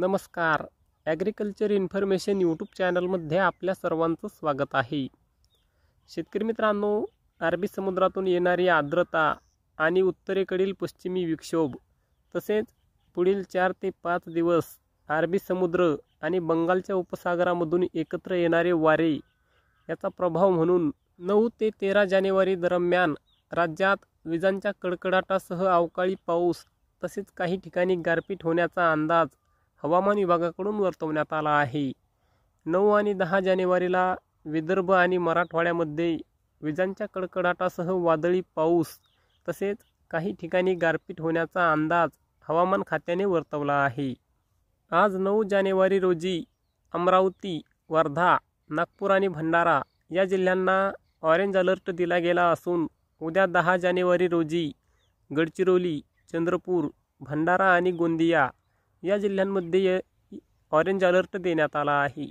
नमस्कार agriculture information YouTube चॅनलमध्ये आपल्या सर्वांचं स्वागत आहे शेतकरी मित्रांनो अरबी समुद्रातून येणारी आर्द्रता आणि उत्तरेकडील पश्चिमी विक्षोभ तसेच पुढील चार ते पाच दिवस अरबी समुद्र आणि बंगालच्या उपसागरामधून एकत्र येणारे वारे याचा प्रभाव म्हणून नऊ ते तेरा जानेवारी दरम्यान राज्यात विजांच्या कडकडाटासह अवकाळी पाऊस तसेच काही ठिकाणी गारपीट होण्याचा अंदाज हवामान विभागाकडून वर्तवण्यात आला आहे नऊ आणि दहा जानेवारीला विदर्भ आणि मराठवाड्यामध्ये विजांच्या कडकडाटासह वादळी पाऊस तसेच काही ठिकाणी गारपीट होण्याचा अंदाज हवामान खात्याने वर्तवला आहे आज नऊ जानेवारी रोजी अमरावती वर्धा नागपूर आणि भंडारा या जिल्ह्यांना ऑरेंज अलर्ट दिला गेला असून उद्या दहा जानेवारी रोजी गडचिरोली चंद्रपूर भंडारा आणि गोंदिया या जिल्ह्यांमध्ये ऑरेंज अलर्ट देण्यात आला आहे